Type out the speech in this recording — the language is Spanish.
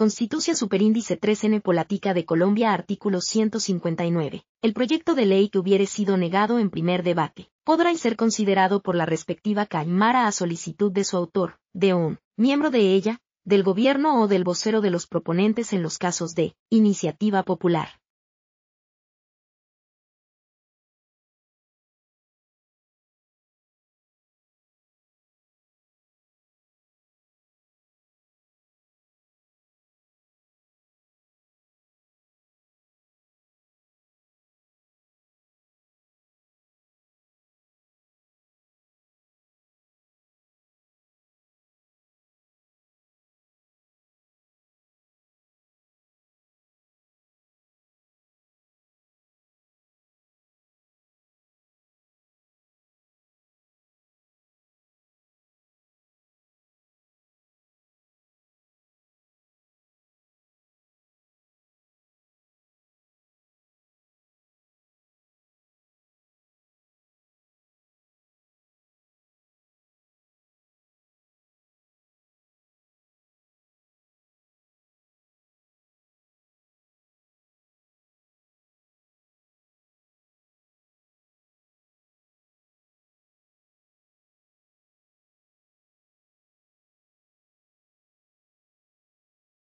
Constitución Superíndice 3N Polática de Colombia Artículo 159. El proyecto de ley que hubiere sido negado en primer debate, podrá ser considerado por la respectiva Caimara a solicitud de su autor, de un miembro de ella, del gobierno o del vocero de los proponentes en los casos de iniciativa popular